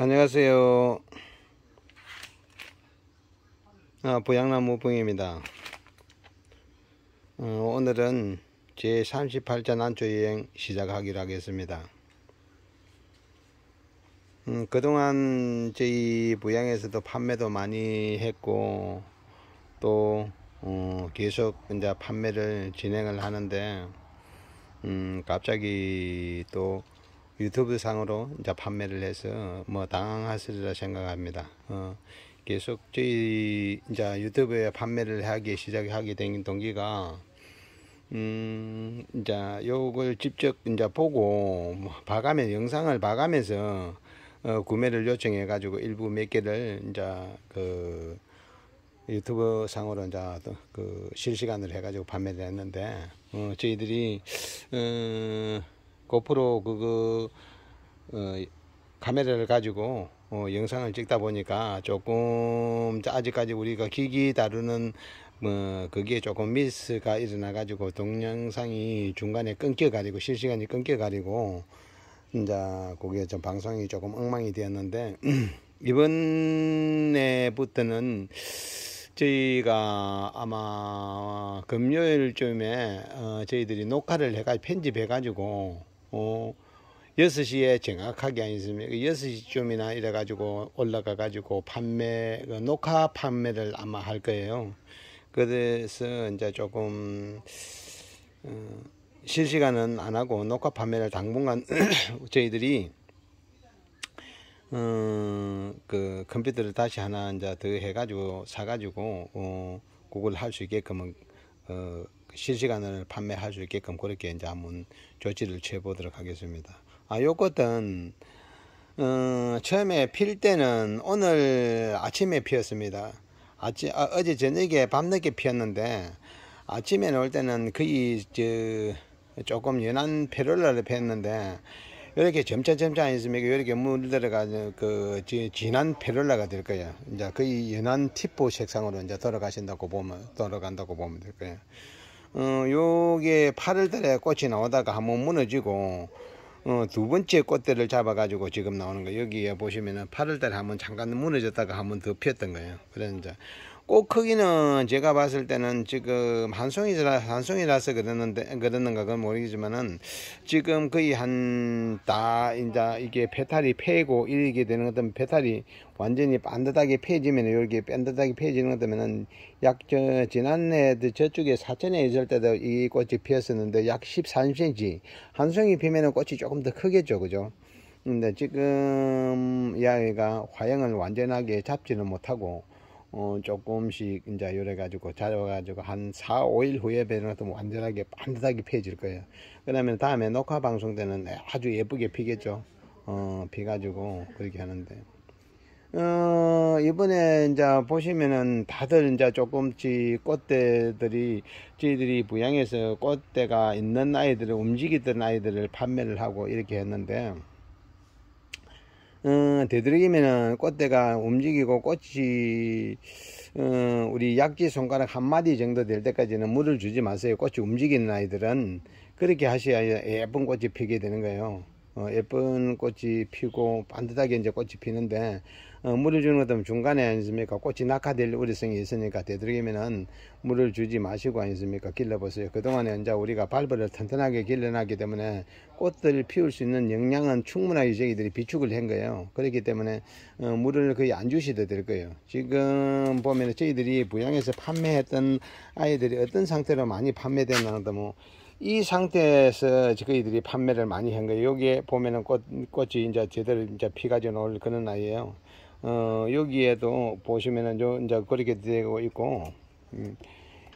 안녕하세요. 아, 보양나무 봉입니다. 어, 오늘은 제 38자 난초 여행 시작하기로 하겠습니다. 음, 그동안 저희 보양에서도 판매도 많이 했고 또 어, 계속 이제 판매를 진행을 하는데 음, 갑자기 또 유튜브 상으로 이제 판매를 해서 뭐 당황하시리라 생각합니다. 어, 계속 저희 이제 유튜브에 판매를 하기 시작하게 된 동기가 음, 이제 요걸 직접 이제 보고 뭐 봐가면서 영상을 봐가면서 어, 구매를 요청해 가지고 일부 몇 개를 이제 그 유튜브 상으로 이제 그 실시간으로 해가지고 판매를 했는데 어, 저희들이 어, 고프로 그그 어, 카메라를 가지고 어, 영상을 찍다 보니까 조금 아직까지 우리가 기기 다루는 뭐 거기에 조금 미스가 일어나 가지고 동영상이 중간에 끊겨 가지고 실시간이 끊겨 가지고 이제 거기에 좀 방송이 조금 엉망이 되었는데 이번에부터는 저희가 아마 금요일쯤에 어, 저희들이 녹화를 해가 편집해 가지고 어, 6시에 정확하게 안있습니까 6시쯤이나 이래가지고 올라가가지고 판매, 그 녹화 판매를 아마 할 거예요. 그래서 이제 조금, 어, 실시간은 안 하고 녹화 판매를 당분간 저희들이 어, 그 컴퓨터를 다시 하나 이제 더 해가지고 사가지고 어, 구글 할 수 있게끔은 어, 실시간을 판매할 수 있게끔 그렇게 이제 한번 조치를 취해보도록 하겠습니다. 아, 요것은 어, 처음에 필 때는 오늘 아침에 피었습니다. 아침, 아, 어제 저녁에 밤늦게 피었는데 아침에 나올 때는 거의 저 조금 연한 페롤라를 피었는데 이렇게 점차 점차 아니습니까? 이렇게 물들어가는고그 진한 페롤라가 될 거예요. 이제 거의 연한 티포 색상으로 이제 돌아가신다고 보면 돌아간다고 보면 될 거예요. 어, 요게 8월달에 꽃이 나오다가 한번 무너지고 어, 두 번째 꽃대를 잡아가지고 지금 나오는 거 여기에 보시면은 8월달에 한번 잠깐 무너졌다가 한번 더 피었던 거예요. 그래서 이제 꽃 크기는 제가 봤을 때는 지금 한 송이라 한 송이라서 그랬는데그랬는가 그건 모르겠지만은 지금 거의 한다 이제 이게 배탈이 패고 이렇게 되는 것은 배탈이 완전히 반듯하게 패지면 이렇게 반듯하게 패지는 것 때문에는 약저 지난해 저쪽에 사천에 있을 때도 이 꽃이 피었었는데 약 13cm 한 송이 피면은 꽃이 조금 더 크겠죠 그죠? 근데 지금 이아이가 화형을 완전하게 잡지는 못하고 어, 조금씩 이제 요래 가지고 자려 가지고 한 4, 5일 후에 배려놔도 완전하게 반듯하게 펴질 거예요. 그다음에 다음에 녹화 방송 때는 아주 예쁘게 피겠죠. 어, 비 가지고 그렇게 하는데. 어, 이번에 이제 보시면은 다들 이제 조금씩 꽃대들이 저희들이 부양해서 꽃대가 있는 아이들을 움직이던 아이들을 판매를 하고 이렇게 했는데 어, 되도록이면은 꽃대가 움직이고 꽃이 어, 우리 약지 손가락 한 마디 정도 될 때까지는 물을 주지 마세요. 꽃이 움직이는 아이들은 그렇게 하셔야 예쁜 꽃이 피게 되는 거예요. 어, 예쁜 꽃이 피고 반듯하게 이제 꽃이 피는데 어, 물을 주는 것은 중간에 아니습니까? 꽃이 낙하될 우려성이 있으니까 되도록이면은 물을 주지 마시고 아니습니까? 길러보세요. 그동안에 이제 우리가 발벌을 튼튼하게 길러놨기 때문에 꽃들을 피울 수 있는 영양은 충분하게 저희들이 비축을 한 거예요. 그렇기 때문에 어, 물을 거의 안 주셔도 될 거예요. 지금 보면 저희들이 부양에서 판매했던 아이들이 어떤 상태로 많이 판매되었도 뭐. 이 상태에서 저희들이 판매를 많이 한 거예요. 여기에 보면은 꽃, 꽃이 이제 제대로 이제 피가 져 나올 그런 아이예요. 어, 여기에도 보시면은 요 이제 그렇게 되고 있고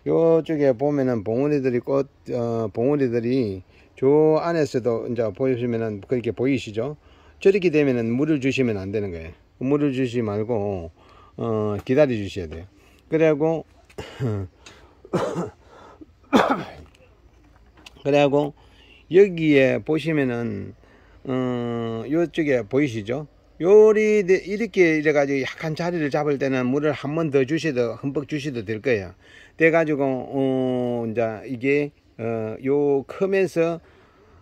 이쪽에 음, 보면은 봉우리들이 꽃 어, 봉우리들이 저 안에서도 이제 보시면은 그렇게 보이시죠? 저렇게 되면은 물을 주시면 안 되는 거예요. 물을 주지 말고 어, 기다려 주셔야 돼요. 그리고그리고 여기에 보시면은 어, 요쪽에 보이시죠? 요리 네, 이렇게 이래 가지고 약간 자리를 잡을 때는 물을 한 번 더주셔도 흠뻑 주셔도될 거예요 돼 가지고 어 이제 이게 어요 크면서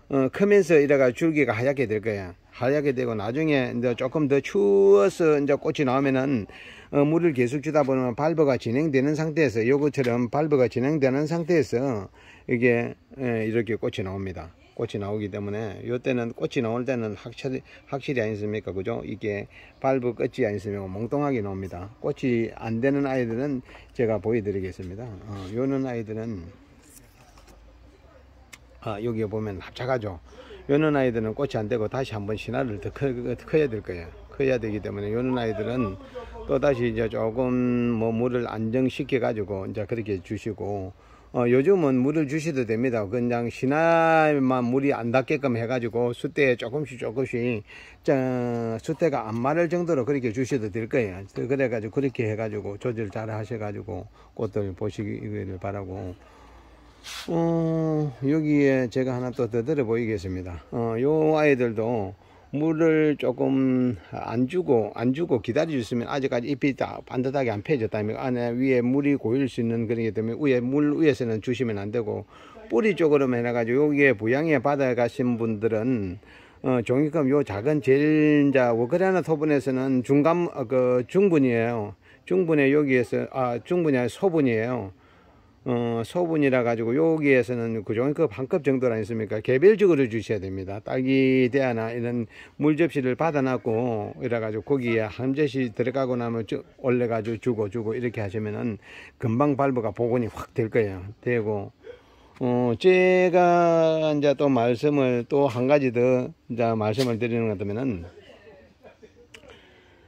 어 크면서 이래가 줄기가 하얗게 될거예요 하얗게 되고 나중에 이제 조금 더 추워서 이제 꽃이 나오면은 어, 물을 계속 주다 보면 발버가 진행되는 상태에서 요것처럼 발버가 진행되는 상태에서 이게 예, 이렇게 꽃이 나옵니다 꽃이 나오기 때문에 요때는 꽃이 나올 때는 확실히, 확실히 아니습니까 그죠 이게 발부 끝이 아니습니까 몽뚱하게 나옵니다 꽃이 안 되는 아이들은 제가 보여드리겠습니다 어, 요는 아이들은 아, 여기 보면 합작하죠 요는 아이들은 꽃이 안 되고 다시 한번 신화를 더 커, 커야 될 거예요 커야 되기 때문에 요는 아이들은 또다시 이제 조금 뭐 물을 안정시켜 가지고 이제 그렇게 주시고 어, 요즘은 물을 주셔도 됩니다. 그냥 시나만 물이 안 닿게끔 해가지고 숫대에 조금씩 조금씩 저, 숫대가 안 마를 정도로 그렇게 주셔도 될 거예요. 그, 그래가지고 그렇게 해가지고 조절 잘 하셔가지고 꽃들 보시기를 바라고. 어, 여기에 제가 하나 또 더 들어 보이겠습니다. 어, 요 아이들도 물을 조금 안 주고 안 주고 기다려주시면 아직까지 잎이 다 반듯하게 안 펴졌다면 안에 위에 물이 고일 수 있는 그런게 때문에 위에 물 위에서는 주시면 안 되고 뿌리 쪽으로만 해가지고 여기에 부양에 받아가신 분들은 어, 종이컵 요 작은 젤자워크레나 토분에서는 중간 어, 그 중분이에요. 중분에 여기에서 아 중분이 아니라 소분이에요. 어, 소분이라 가지고 여기에서는 그죠? 그 반값 정도라 했습니까? 개별적으로 주셔야 됩니다. 딱이 대하나 이런 물접시를 받아놨고 이래 가지고 거기에 한 젖이 들어가고 나면 쭉 올려 가지고 주고 주고 이렇게 하시면은 금방 발부가 복원이 확 될 거예요. 되고 어, 제가 이제 또 말씀을 또 한 가지 더 이제 말씀을 드리는 것 같으면은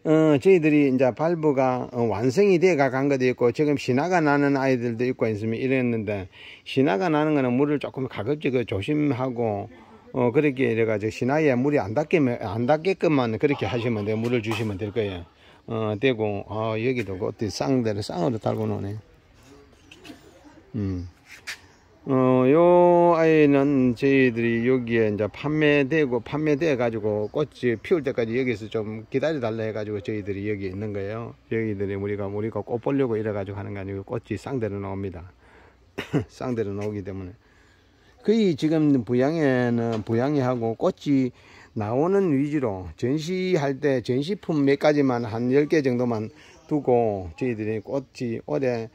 어, 저희들이 이제 발부가 어, 완성이 되어가 간 것도 있고 지금 신화가 나는 아이들도 있고 있으면 이랬는데 신화가 나는 거는 물을 조금 가급적 조심하고 어, 그렇게 이래가지고 신화에 물이 안 닿게 안 닿게끔만 그렇게 하시면 돼요. 물을 주시면 될 거예요. 어, 되고 어, 여기도 그 어디 쌍대를 쌍으로 달고 노네. 음, 어, 요 사이는 저희들이 여기에 이제 판매되고 판매돼 가지고 꽃이 피울 때까지 여기서 좀 기다려 달라 해 가지고 저희들이 여기 있는 거예요 저희들이 우리가 우리가 꽃 보려고 이래 가지고 하는 거 아니고 꽃이 쌍대로 나옵니다 쌍대로 나오기 때문에 거의 지금 부양에는 부양이하고 꽃이 나오는 위주로 전시할 때 전시품 몇 가지만 한 10개 정도만 두고 저희들이 꽃이 올해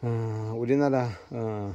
어, 우리나라 어,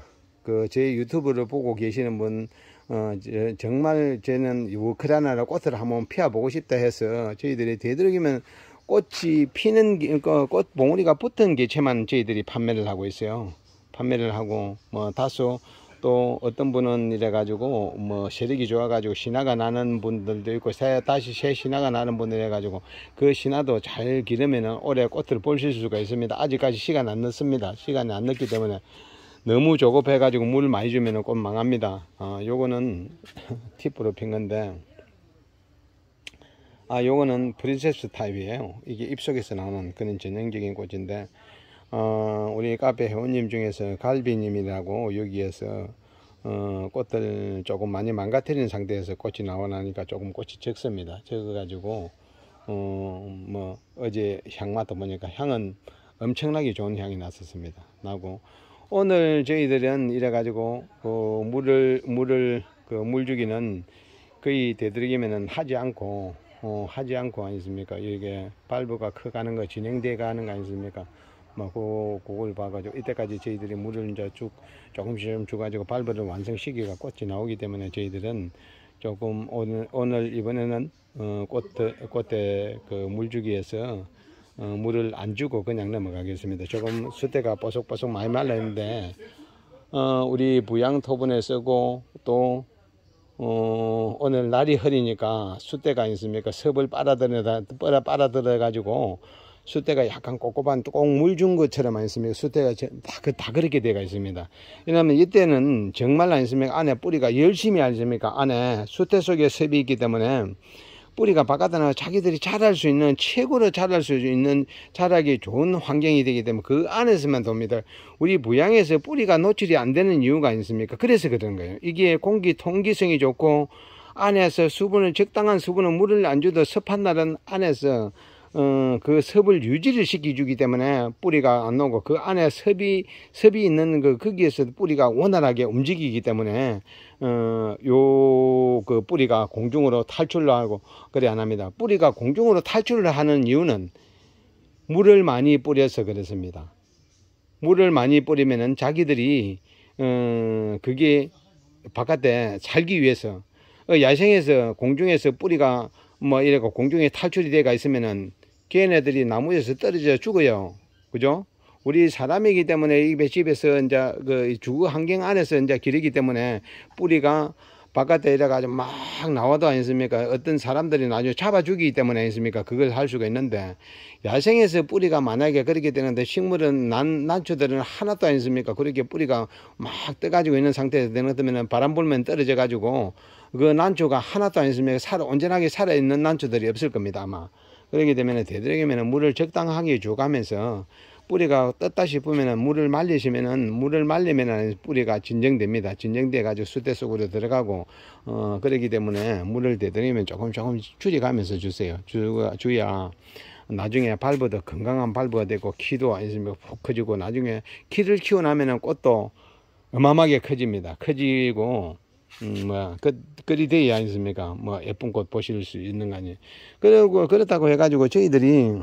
그 저희 유튜브를 보고 계시는 분 어, 정말 저는 우크라이나라 꽃을 한번 피워보고 싶다 해서 저희들이 되도록이면 꽃이 피는 그 꽃 봉우리가 붙은 개체만 저희들이 판매를 하고 있어요. 판매를 하고 뭐 다소 또 어떤 분은 이래 가지고 뭐 세력이 좋아 가지고 신화가 나는 분들도 있고 새 다시 새 신화가 나는 분들해 가지고 그 신화도 잘 기르면은 올해 꽃을 보실 수가 있습니다 아직까지 시간 안 늦습니다 시간이 안 늦기 때문에 너무 조급해 가지고 물 많이 주면 꽃 망합니다 아 요거는 팁으로 핀 건데 아 요거는 프린세스 타입이에요 이게 입속에서 나오는 그런 전형적인 꽃인데 어 우리 카페 회원님 중에서 갈비님이라고 여기에서 어 꽃들 조금 많이 망가뜨린 상태에서 꽃이 나오나니까 조금 꽃이 적습니다 적어 가지고 어뭐 어제 향 맡아보니까 향은 엄청나게 좋은 향이 났었습니다 나고 오늘 저희들은 이래 가지고 그 물을 물을 그 물 주기는 거의 되도록이면은 하지 않고 어, 하지 않고 아니습니까 이게 발브가 커가는 거 진행돼 가는 거 아니습니까 뭐 그, 그걸 봐가지고 이때까지 저희들이 물을 이제 쭉 조금씩 좀 줘가지고 발브를 완성시기가 꽃이 나오기 때문에 저희들은 조금 오늘 오늘 이번에는 어, 꽃 꽃에 그 물주기에서 어, 물을 안 주고 그냥 넘어가겠습니다. 조금 수태가 뽀송뽀송 많이 말라 있는데 어, 우리 부양 토분에 쓰고 또 어, 오늘 날이 흐리니까 수태가 있습니까? 섭을 빨아들여다, 빨아, 들여가지고수태가 약간 꼬꼬한꼭물 준 것처럼 안 있습니까? 숫대가 다, 그, 다 그렇게 돼가 있습니다. 왜냐하면 이때는 정말 안 있습니까? 안에 뿌리가 열심히 안 있습니까? 안에 수태 속에 섭이 있기 때문에 뿌리가 바깥에 나와 자기들이 자랄 수 있는 최고로 자랄 수 있는 자라기 좋은 환경이 되기 때문에 그 안에서만 돕니다. 우리 부양에서 뿌리가 노출이 안 되는 이유가 있습니까? 그래서 그런 거예요. 이게 공기 통기성이 좋고 안에서 수분을 적당한 수분을 물을 안 줘도 습한 날은 안에서 어, 그 섭을 유지를 시켜주기 때문에 뿌리가 안 나오고 그 안에 섭이 섭이 있는 그 거기에서 뿌리가 원활하게 움직이기 때문에 어, 요 그 뿌리가 공중으로 탈출을 하고 그래 안 합니다. 뿌리가 공중으로 탈출을 하는 이유는 물을 많이 뿌려서 그렇습니다. 물을 많이 뿌리면은 자기들이 어, 그게 바깥에 살기 위해서 어, 야생에서 공중에서 뿌리가 뭐 이래고 공중에 탈출이 돼가 있으면은 걔네들이 나무에서 떨어져 죽어요. 그죠? 우리 사람이기 때문에 이 집에서 이제 그 주거 환경 안에서 이제 기르기 때문에 뿌리가 바깥에 이래가 지고막 나와도 아니습니까? 어떤 사람들이 나중에 잡아 죽이기 때문에 아니습니까? 그걸 할 수가 있는데 야생에서 뿌리가 만약에 그렇게 되는데 식물은 난 난초들은 하나도 아니습니까? 그렇게 뿌리가 막 떠가지고 있는 상태에서 되는 것면 바람 불면 떨어져 가지고 그 난초가 하나도 아니습니까? 살아 온전하게 살아 있는 난초들이 없을 겁니다 아마. 그러게 되면 되도록이면 물을 적당하게 줘가면서 뿌리가 떴다 싶으면 물을 말리시면은 물을 말리면 뿌리가 진정됩니다. 진정돼 가지고 수대 속으로 들어가고 어 그러기 때문에 물을 되도록이면 조금 조금 줄여가면서 주세요. 주, 주야 나중에 발부도 건강한 발부가 되고 키도 푹 커지고 나중에 키를 키워나면은 꽃도 어마어마하게 커집니다. 커지고 음, 뭐, 그, 그리 돼야 있습니까 뭐, 예쁜 꽃 보실 수 있는 거 아니에요. 그리고, 그렇다고 해가지고 저희들이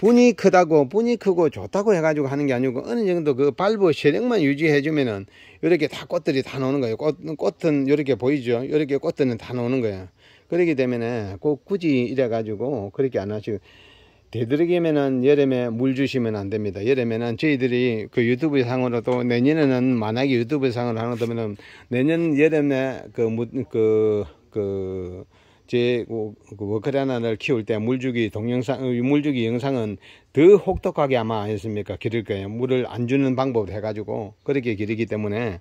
분이 크다고, 분이 크고 좋다고 해가지고 하는 게 아니고 어느 정도 그 발부 세력만 유지해주면은 이렇게 다 꽃들이 다 나오는 거예요. 꽃, 꽃은 이렇게 보이죠? 이렇게 꽃들은 다 나오는 거예요. 그렇게 되면은 꼭 굳이 이래가지고 그렇게 안 하시고 되도록이면은 여름에 물 주시면 안 됩니다. 여름에는 저희들이 그 유튜브 상으로도 내년에는 만약에 유튜브 상으로 하는 거면은 내년 여름에 그, 그, 그, 제 그, 그 워크라나를 키울 때 물주기 동영상, 물주기 영상은 더 혹독하게 아마 했습니까? 기를 거예요. 물을 안 주는 방법을 해가지고 그렇게 기르기 때문에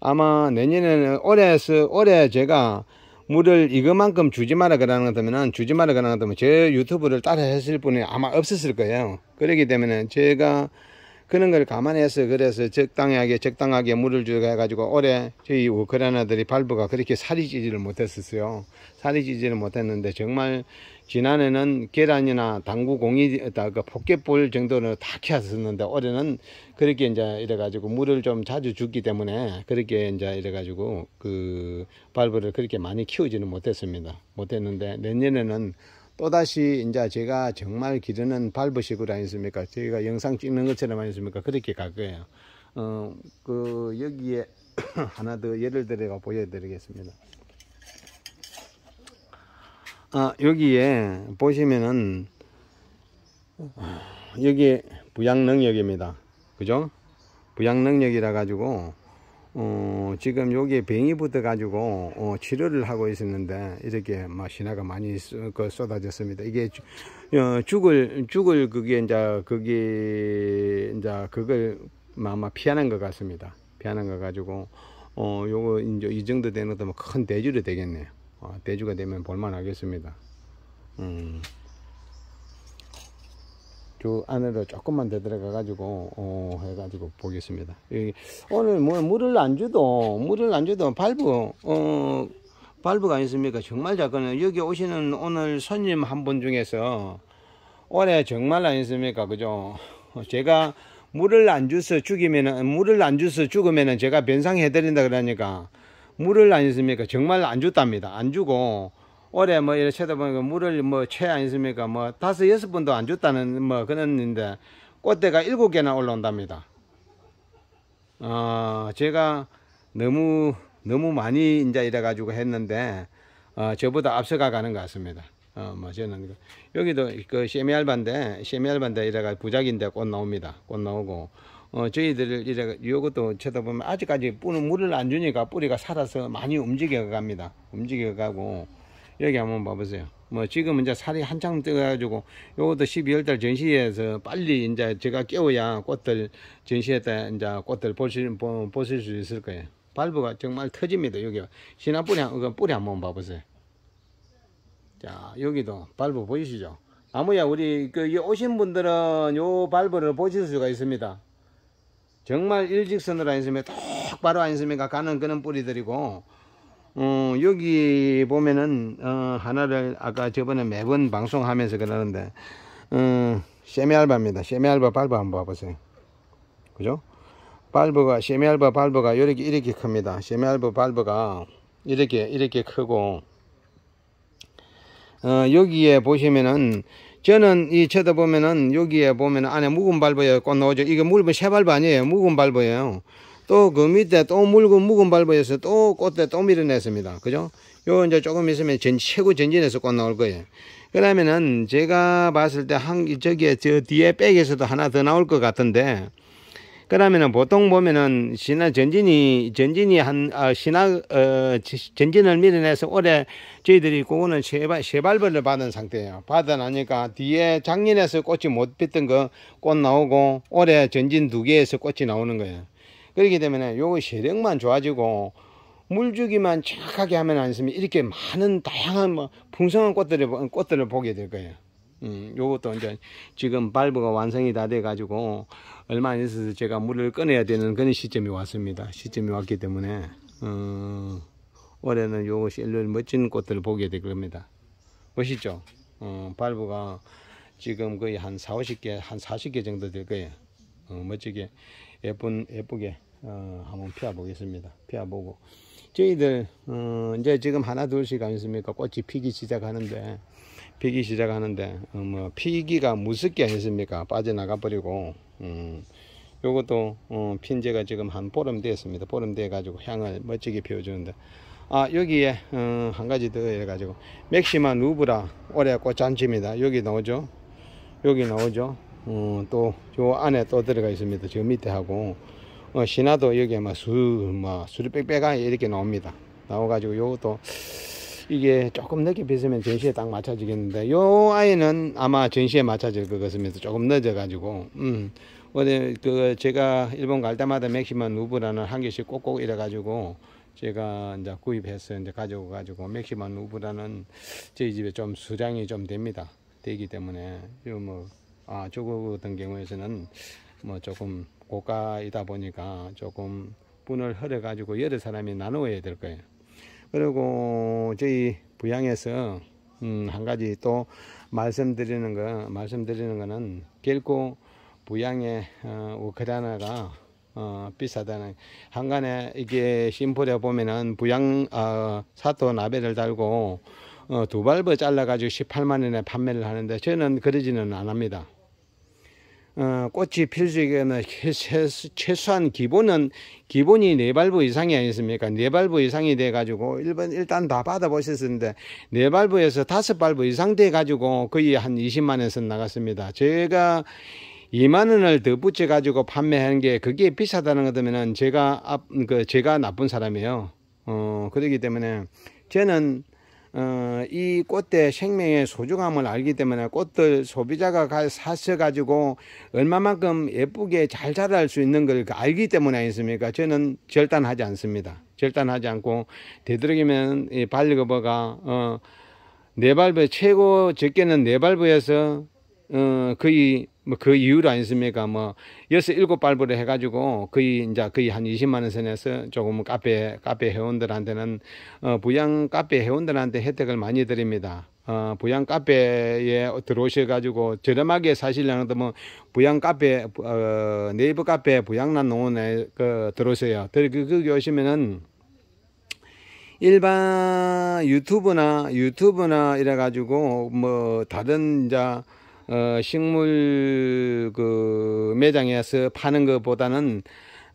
아마 내년에는 올해에서, 올해 제가 물을 이것만큼 주지 마라 그러는 것하면 주지 마라 그러는 것하면 제 유튜브를 따라 했을 분이 아마 없었을 거예요 그렇기 때문에 제가 그런 걸 감안해서 그래서 적당하게 적당하게 물을 주가 해가지고 올해 저희 우크라이나들이 발부가 그렇게 살이 찌지를 못했었어요. 살이 찌지를 못했는데 정말 지난해는 계란이나 당구 공이 그 포켓볼 정도는 다 키웠었는데 올해는 그렇게 이제 이래가지고 물을 좀 자주 주기 때문에 그렇게 이제 이래가지고 그 발부를 그렇게 많이 키우지는 못했습니다. 못했는데 내년에는 또다시 이제 제가 정말 기르는 발버시구라 아니습니까? 제가 영상 찍는 것처럼 아니습니까? 그렇게 갈 거예요. 어, 그 여기에 하나 더 예를 들어 보여드리겠습니다. 아, 여기에 보시면은 어, 여기 에 부양 능력입니다. 그죠? 부양 능력이라 가지고 어, 지금 여기에 병이 붙어 가지고 어, 치료를 하고 있었는데 이렇게 막 신화가 많이 그 쏟아졌습니다. 이게 어, 죽을 죽을 그게 이제 그게 이제 그걸 아마 피하는 것 같습니다. 피하는 거 가지고 어 요거 이제 이 정도 되는 것도 뭐 큰 대주로 되겠네요. 어, 대주가 되면 볼만하겠습니다. 음. 저 안으로 조금만 되 들어가 가지고 어, 해가지고 보겠습니다 예. 오늘 뭐 물을 안 줘도 물을 안 줘도 발부 어 발부가 있습니까 정말 작거든 여기 오시는 오늘 손님 한 분 중에서 올해 정말 아니습니까 그죠 제가 물을 안주서 죽이면은 물을 안주서 죽으면은 제가 변상해 드린다 그러니까 물을 안있습니까 정말 안 줬답니다 안 주고 올해 뭐 이렇게 쳐다보니까 물을 뭐채안있습니까뭐 다섯 여섯 번도 안 줬다는 뭐그랬는데 꽃대가 일곱 개나 올라온답니다. 어, 제가 너무 너무 많이 이제 이래 가지고 했는데 어, 저보다 앞서가 가는 것 같습니다. 어, 뭐 저는 그 여기도 그 세미알반데 세미알반데 이래가 부작인데 꽃 나옵니다. 꽃 나오고 어, 저희들 이래 요것도 쳐다보면 아직까지 뿌는 물을 안 주니까 뿌리가 살아서 많이 움직여 갑니다. 움직여 가고 여기 한번 봐보세요. 뭐 지금 이제 살이 한창 뜨가지고 요것도 12월달 전시회에서 빨리 이제 제가 깨워야 꽃들 전시회 때 이제 꽃들 보실 보실 수 있을 거예요. 발브가 정말 터집니다. 여기 신화 뿌리 한, 뿌리 한번 봐보세요. 자 여기도 발브 보이시죠? 아무야 우리 그 오신 분들은 요발브를 보실 수가 있습니다. 정말 일직선으로 안 있으면 똑바로 안있으까 가는 그런 뿌리들이고 어, 여기 보면은 어, 하나를 아까 저번에 매번 방송하면서 그러는데 어, 세미알바입니다. 세미알바 발바 한번 봐보세요. 그죠? 발브가 세미알바 발브가 이렇게 이렇게 큽니다. 세미알바 발브가 이렇게 이렇게 크고 어, 여기에 보시면은 저는 이 쳐다보면은 여기에 보면 안에 묵은 발브에 꽃 나오죠. 이게 묵은 새 발브 아니에요. 묵은 발브예요. 또그 밑에 또 물고 묵은 발밟에서또 꽃대 또 밀어냈습니다. 그죠? 요 이제 조금 있으면 전, 최고 전진에서꽃 나올 거예요. 그 다음에는 제가 봤을 때 한, 저기에 저 뒤에 백에서도 하나 더 나올 것 같은데 그 다음에는 보통 보면은 신화 전진이 전진이 한 어, 신화 어, 전진을 밀어내서 올해 저희들이 그거는 세발 세발벌을 받은 상태예요. 받아나니까 뒤에 작년에서 꽃이 못 피던 거 꽃 나오고 올해 전진 두 개에서 꽃이 나오는 거예요. 그렇기 때문에 요거 세력만 좋아지고 물주기만 정확하게 하면 안 쓰면 이렇게 많은 다양한 뭐 풍성한 꽃들을 꽃들을 보게 될 거예요. 음, 요것도 이제 지금 발브가 완성이 다돼 가지고 얼마 안 있어서 제가 물을 꺼내야 되는 그런 시점이 왔습니다. 시점이 왔기 때문에 어, 올해는 요것이 일로 멋진 꽃들을 보게 될 겁니다. 보시죠. 어, 발브가 지금 거의 한 4, 50개, 한 40개 정도 될 거예요. 어, 멋지게 예쁜 예쁘게 어, 한번 피워보겠습니다. 피워보고 저희들 어, 이제 지금 하나 둘씩 아니습니까 꽃이 피기 시작하는데 피기 시작하는데 어, 뭐 피기가 무섭게 했습니까 빠져나가 버리고 음, 요것도 어, 핀제가 지금 한 보름 되었습니다 보름 돼 가지고 향을 멋지게 피워주는데 아 여기에 어, 한 가지 더 해가지고 맥시마 누브라 올해 꽃잔치입니다 여기 나오죠 여기 나오죠 어, 또요 안에 또 들어가 있습니다 저 밑에 하고 어, 신화도 여기에 막수뭐 수리 빽빽하게 이렇게 나옵니다. 나와가지고 요것도 이게 조금 늦게 빗으면 전시에 딱 맞춰지겠는데 요 아이는 아마 전시에 맞춰질 것같습니다 조금 늦어가지고 음 어제 그 제가 일본 갈 때마다 맥시만 우브라는 한 개씩 꼭꼭 이래가지고 제가 이제 구입해서 이제 가지고 가지고 맥시만 우브라는 저희 집에 좀 수량이 좀 됩니다 되기 때문에 요 뭐아 저거 같은 경우에는뭐 조금 고가이다 보니까 조금 분을 흐려 가지고 여러 사람이 나누어야 될 거예요 그리고 저희 부양에서 음, 한 가지 또 말씀드리는 거 말씀드리는 거는 결코 부양의 어, 우크라이나가 그 어, 비싸다는 한간에 이게 심포에 보면은 부양 어, 사토 나베를 달고 어, 두 발버 잘라 가지고 18만 원에 판매를 하는데 저는 그러지는 않합니다. 어, 꽃이 필수이거나 최소한 기본은 기본이 네 발부 이상이 아니겠습니까? 네 발부 이상이 돼 가지고 일반 일단 다 받아 보셨는데 네 발부에서 다섯 발부 이상 돼 가지고 거의 한 20만 원서 나갔습니다. 제가 2만 원을 더 붙여 가지고 판매하는 게 그게 비싸다는 거다면은 제가 앞그 제가 나쁜 사람이에요. 어, 그러기 때문에 저는 어, 이 꽃의 생명의 소중함을 알기 때문에 꽃들 소비자가 사서 가지고 얼마만큼 예쁘게 잘 자랄 수 있는 걸 그 알기 때문에 있습니까 저는 절단하지 않습니다. 절단하지 않고 되도록이면 이 발리거버가 어, 네발브 최고 적게는 네발브에서 어, 거의 뭐그 이후로 아니십니까? 뭐 여섯 일곱 발부를 해가지고 거의 이제 거의 한 20만 원 선에서 조금 카페 카페 회원들한테는 어, 부양 카페 회원들한테 혜택을 많이 드립니다. 어, 부양 카페에 들어오셔가지고 저렴하게 사실려는데 뭐 부양 카페 어, 네이버 카페 부양난 농원에 그 들어오세요. 들 그, 거기 오시면은 일반 유튜브나 유튜브나 이래 가지고 뭐 다른 이제 어, 식물 그 매장에서 파는 것보다는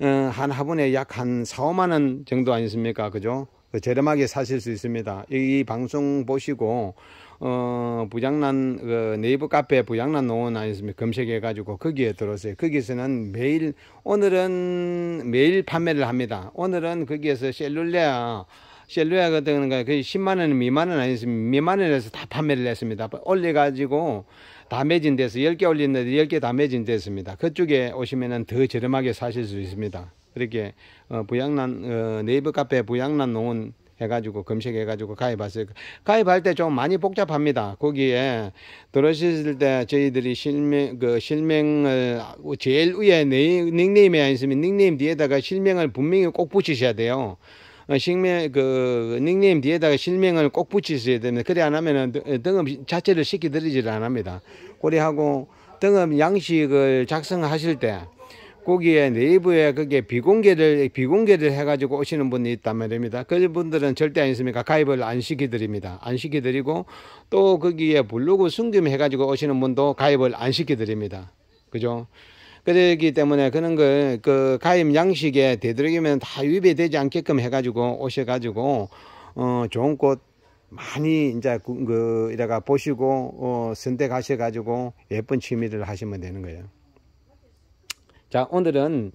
어, 한 화분에 약 한 4, 5만 원 정도 아니습니까 그죠? 그 저렴하게 사실 수 있습니다. 이 방송 보시고 어, 부장난그 네이버 카페 부장난노원 아니습니까? 검색해 가지고 거기에 들어오세요. 거기서는 매일 오늘은 매일 판매를 합니다. 오늘은 거기에서 셀룰레아 셀루야 같은 거는 거의 10만 원 미만은 아니었습니 미만을 해서 다 판매를 했습니다. 올려가지고 다 매진돼서 10개 올렸는데 10개 다 매진됐습니다. 그쪽에 오시면은 더 저렴하게 사실 수 있습니다. 그렇게 어, 부양란 어, 네이버 카페 부양란 농원 해가지고 검색해가지고 가입하세요. 가입할 때 좀 많이 복잡합니다. 거기에 들어오실 때 저희들이 실명 그 실명을 제일 위에 네이, 닉네임에 안 있으면 닉네임 뒤에다가 실명을 분명히 꼭 붙이셔야 돼요. 실명 어, 그 닉네임 뒤에다가 실명을 꼭 붙이셔야 됩니다. 그래 안 하면은 등급 어, 자체를 시키드리질 안합니다. 고려하고 등급 양식을 작성하실 때 거기에 내부에 그게 비공개를 비공개를 해가지고 오시는 분이 있단 말입니다. 그분들은 절대 아니습니까? 가입을 안시켜드립니다안시켜드리고또 거기에 블로그 숨김 해가지고 오시는 분도 가입을 안시켜드립니다 그죠? 그러기 때문에 그런 걸그 가임 양식에 되도록이면 다 위배되지 않게끔 해가지고 오셔가지고 어 좋은 꽃 많이 이제 그 이래가 보시고 어 선택하셔가지고 예쁜 취미를 하시면 되는 거예요. 자 오늘은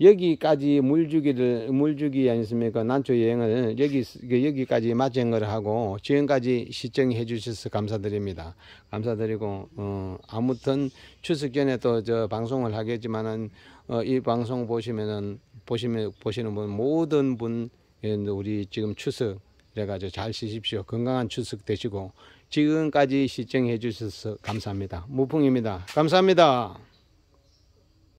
여기까지 물주기를 물주기 아니습니까 난초 여행을 여기 그 여기까지 마쟁을 하고 지금까지 시청해 주셔서 감사드립니다. 감사드리고 어, 아무튼 추석 전에 또저 방송을 하겠지만은 어, 이 방송 보시면은 보시면 보시는 분 모든 분 예, 우리 지금 추석 그래가지고 잘 쉬십시오. 건강한 추석 되시고 지금까지 시청해 주셔서 감사합니다. 무풍입니다. 감사합니다.